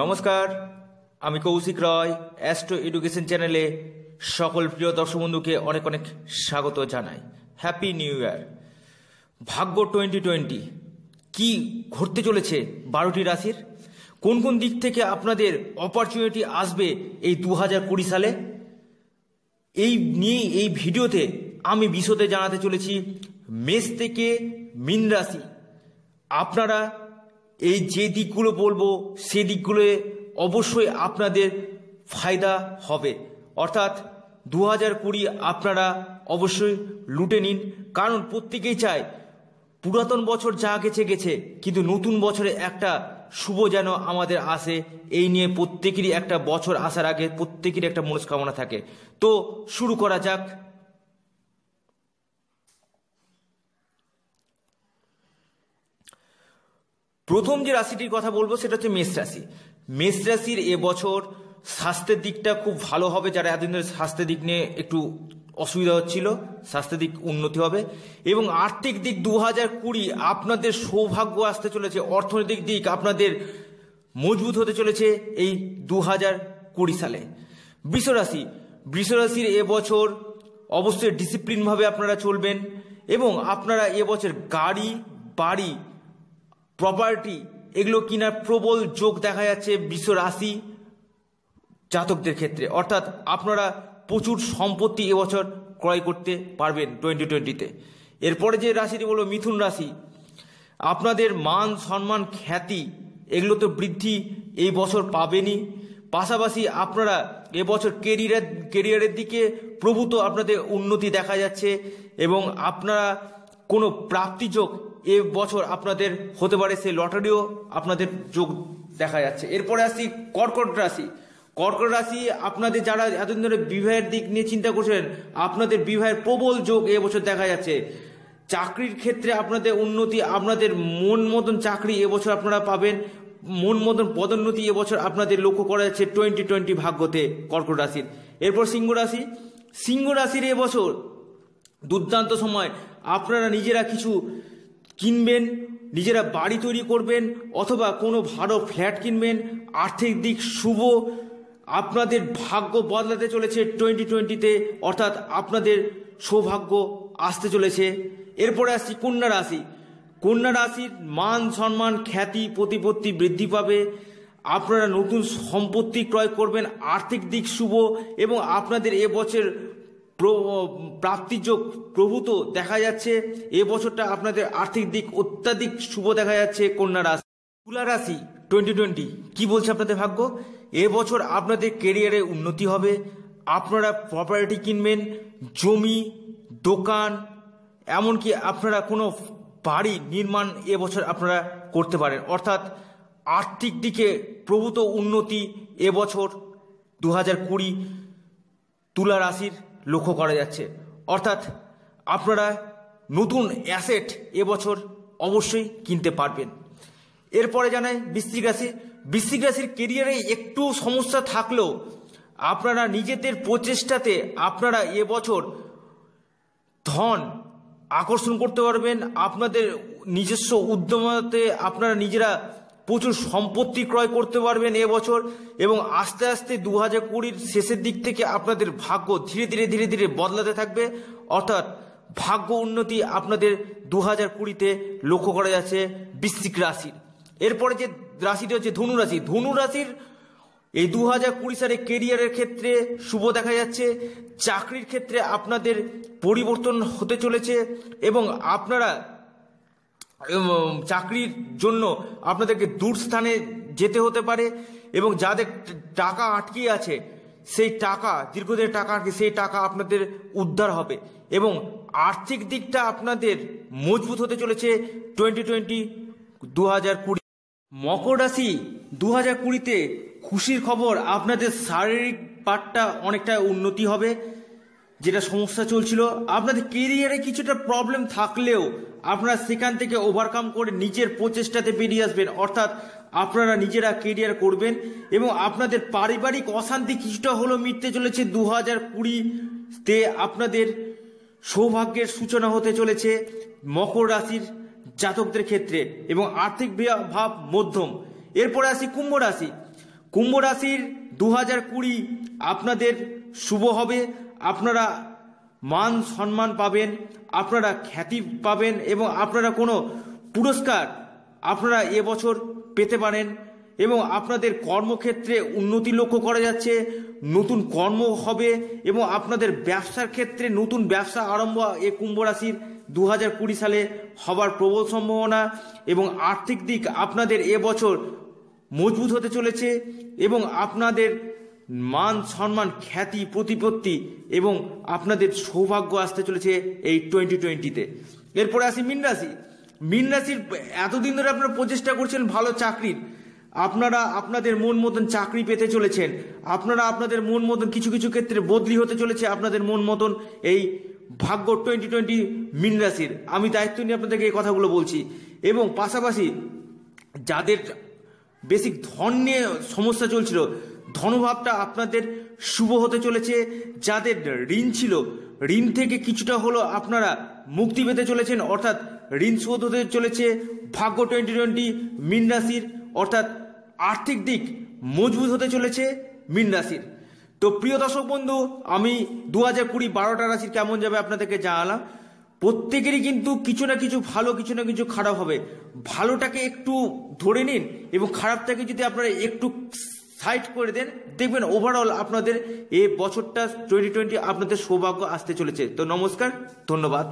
নমস্কার আমি কৌশিক রয় astro education চ্যানেলে সকল প্রিয় দর্শক বন্ধুকে অনেক অনেক স্বাগত জানাই হ্যাপি নিউ ইয়ার ভাগ্য টোয়েন্টি টোয়েন্টি কী ঘটতে চলেছে বারোটি রাশির কোন কোন দিক থেকে আপনাদের অপরচুনিটি আসবে এই দু হাজার কুড়ি সালে এই নিয়ে এই ভিডিওতে আমি বিশদে জানাতে চলেছি মেষ থেকে মিন রাশি আপনারা এই যে দিকগুলো বলবো সে দিকগুলো অবশ্যই আপনাদের ফায়দা হবে অর্থাৎ দু হাজার কুড়ি আপনারা অবশ্যই লুটে নিন কারণ প্রত্যেকেই চায় পুরাতন বছর যা গেছে গেছে কিন্তু নতুন বছরে একটা শুভ যেন আমাদের আসে এই নিয়ে প্রত্যেকেরই একটা বছর আসার আগে প্রত্যেকেরই একটা মনস্কামনা থাকে তো শুরু করা যাক প্রথম যে রাশিটির কথা বলবো সেটা হচ্ছে মেষ রাশি মেষ রাশির এবছর স্বাস্থ্যের দিকটা খুব ভালো হবে যারা এতদিন ধরে স্বাস্থ্যের দিক নিয়ে একটু অসুবিধা হচ্ছিল স্বাস্থ্যের দিক উন্নতি হবে এবং আর্থিক দিক দু হাজার কুড়ি আপনাদের সৌভাগ্য আসতে চলেছে অর্থনৈতিক দিক আপনাদের মজবুত হতে চলেছে এই দু হাজার কুড়ি সালে বৃষরাশি বৃষরাশির এবছর অবশ্যই ডিসিপ্লিনভাবে আপনারা চলবেন এবং আপনারা এবছর গাড়ি বাড়ি প্রপার্টি এগুলো কিনার প্রবল যোগ দেখা যাচ্ছে বিশ্ব রাশি জাতকদের ক্ষেত্রে অর্থাৎ আপনারা প্রচুর সম্পত্তি এবছর ক্রয় করতে পারবেন টোয়েন্টি টোয়েন্টিতে এরপরে যে রাশিটি হলো মিথুন রাশি আপনাদের মান সম্মান খ্যাতি এগুলো তো বৃদ্ধি এই বছর পাবেনই পাশাপাশি আপনারা এবছর কেরিয়ার কেরিয়ারের দিকে প্রভূত আপনাদের উন্নতি দেখা যাচ্ছে এবং আপনারা কোনো প্রাপ্তিযোগ এ বছর আপনাদের হতে পারে সেই লটারিও আপনাদের যোগ দেখা যাচ্ছে এরপরে আসি কর্কট রাশি কর্কট রাশি আপনাদের যারা এতদিন ধরে বিবাহের দিক নিয়ে চিন্তা করছেন আপনাদের বিবাহের প্রবল যোগ এবছর দেখা যাচ্ছে চাকরির ক্ষেত্রে আপনাদের উন্নতি আপনাদের মন মতন চাকরি এবছর আপনারা পাবেন মন মতন পদোন্নতি এবছর আপনাদের লক্ষ্য করা যাচ্ছে টোয়েন্টি টোয়েন্টি ভাগ্যতে কর্কট রাশির এরপর সিংহ রাশি সিংহ রাশির এবছর দুর্দান্ত সময় আপনারা নিজেরা কিছু কিনবেন নিজেরা বাড়ি তৈরি করবেন অথবা কোনো ভালো ফ্ল্যাট কিনবেন আর্থিক দিক শুভ আপনাদের ভাগ্য বদলাতে চলেছে টোয়েন্টি টোয়েন্টিতে অর্থাৎ আপনাদের সৌভাগ্য আসতে চলেছে এরপরে আসছি কন্যা রাশি কন্যা রাশির মান সম্মান খ্যাতি প্রতিপত্তি বৃদ্ধি পাবে আপনারা নতুন সম্পত্তি ক্রয় করবেন আর্থিক দিক শুভ এবং আপনাদের এবছর প্রাপ্তিযোগ প্রভূত দেখা যাচ্ছে এ বছরটা আপনাদের আর্থিক দিক অত্যাধিক শুভ দেখা যাচ্ছে কন্যা রাশি তুলা রাশি টোয়েন্টি টোয়েন্টি কী বলছে আপনাদের ভাগ্য এ বছর আপনাদের কেরিয়ারে উন্নতি হবে আপনারা প্রপার্টি কিনবেন জমি দোকান এমনকি আপনারা কোনো বাড়ি নির্মাণ এবছর আপনারা করতে পারেন অর্থাৎ আর্থিক দিকে প্রভূত উন্নতি এবছর দু হাজার কুড়ি তুলা রাশির লক্ষ্য করা যাচ্ছে অর্থাৎ আপনারা নতুন অ্যাসেট এবছর অবশ্যই কিনতে পারবেন এরপরে জানাই বৃশ্চিক রাশি বৃশ্চিক রাশির কেরিয়ারে একটু সমস্যা থাকলেও আপনারা নিজেদের প্রচেষ্টাতে আপনারা এবছর ধন আকর্ষণ করতে পারবেন আপনাদের নিজস্ব উদ্যমতে আপনারা নিজেরা প্রচুর সম্পত্তি ক্রয় করতে পারবেন এবছর এবং আস্তে আস্তে দু হাজার কুড়ির শেষের দিক থেকে আপনাদের ভাগ্য ধীরে ধীরে ধীরে ধীরে বদলাতে থাকবে অর্থাৎ ভাগ্য উন্নতি আপনাদের দু হাজার কুড়িতে লক্ষ্য করা যাচ্ছে বৃশ্চিক রাশির এরপরে যে রাশিটি হচ্ছে ধনু রাশি ধনু রাশির এই দু হাজার কুড়ি সালে কেরিয়ারের ক্ষেত্রে শুভ দেখা যাচ্ছে চাকরির ক্ষেত্রে আপনাদের পরিবর্তন হতে চলেছে এবং আপনারা চাকরির জন্য আপনাদেরকে দূর স্থানে যেতে হতে পারে এবং যাদের টাকা আটকে আছে সেই টাকা দীর্ঘদিনের টাকা আটকে সেই টাকা আপনাদের উদ্ধার হবে এবং আর্থিক দিকটা আপনাদের মজবুত হতে চলেছে টোয়েন্টি টোয়েন্টি দু হাজার কুড়ি মকর রাশি দু হাজার কুড়িতে খুশির খবর আপনাদের শারীরিক পার্টটা অনেকটা উন্নতি হবে যেটা সমস্যা চলছিল আপনাদের কেরিয়ারে কিছুটা প্রবলেম থাকলেও আপনারা সেখান থেকে ওভারকাম করে নিজের প্রচেষ্টাতে বেরিয়ে আসবেন অর্থাৎ আপনারা নিজেরা কেরিয়ার করবেন এবং আপনাদের পারিবারিক অশান্তি কিছুটা হলেও মিটতে চলেছে দু হাজার কুড়িতে আপনাদের সৌভাগ্যের সূচনা হতে চলেছে মকর রাশির জাতকদের ক্ষেত্রে এবং আর্থিক ভাব মধ্যম এরপরে আসি কুম্ভ রাশি কুম্ভ রাশির দু হাজার কুড়ি আপনাদের শুভ হবে আপনারা মান সম্মান পাবেন আপনারা খ্যাতি পাবেন এবং আপনারা কোনো পুরস্কার আপনারা এবছর পেতে পারেন এবং আপনাদের কর্মক্ষেত্রে উন্নতি লক্ষ্য করা যাচ্ছে নতুন কর্ম হবে এবং আপনাদের ব্যবসার ক্ষেত্রে নতুন ব্যবসা আরম্ভ এ কুম্ভ রাশির দু হাজার কুড়ি সালে হবার প্রবল সম্ভাবনা এবং আর্থিক দিক আপনাদের এবছর মজবুত হতে চলেছে এবং আপনাদের মান সম্মান খ্যাতি প্রতিপত্তি এবং আপনাদের সৌভাগ্য আসতে চলেছে এই টোয়েন্টি টোয়েন্টিতে এরপরে আসি মিন রাশি মিন রাশির এতদিন ধরে আপনারা প্রচেষ্টা করছেন ভালো চাকরির আপনারা আপনাদের মন মতন চাকরি পেতে চলেছেন আপনারা আপনাদের মন মতন কিছু কিছু ক্ষেত্রে বদলি হতে চলেছে আপনাদের মন মতন এই ভাগ্য টোয়েন্টি টোয়েন্টি মিন রাশির আমি দায়িত্ব নিয়ে আপনাদেরকে এই কথাগুলো বলছি এবং পাশাপাশি যাদের বেসিক ধন নিয়ে সমস্যা চলছিল ধনভাবটা আপনাদের শুভ হতে চলেছে যাদের ঋণ ছিল ঋণ থেকে কিছুটা হলো আপনারা মুক্তি পেতে চলেছেন অর্থাৎ ঋণ শোধ হতে চলেছে ভাগ্য টোয়েন্টি টোয়েন্টি মীন রাশির অর্থাৎ আর্থিক দিক মজবুত হতে চলেছে মীন রাশির তো প্রিয় দর্শক বন্ধু আমি দু হাজার কুড়ি বারোটা রাশির কেমন যাবে আপনাদেরকে জানালাম প্রত্যেকেরই কিন্তু কিছু না কিছু ভালো কিছু না কিছু খারাপ হবে ভালোটাকে একটু ধরে নিন এবং খারাপটাকে যদি আপনারা একটু সাইড করে দেন দেখবেন ওভারঅল আপনাদের এই বছরটা টোয়েন্টি টোয়েন্টি আপনাদের সৌভাগ্য আসতে চলেছে তো নমস্কার ধন্যবাদ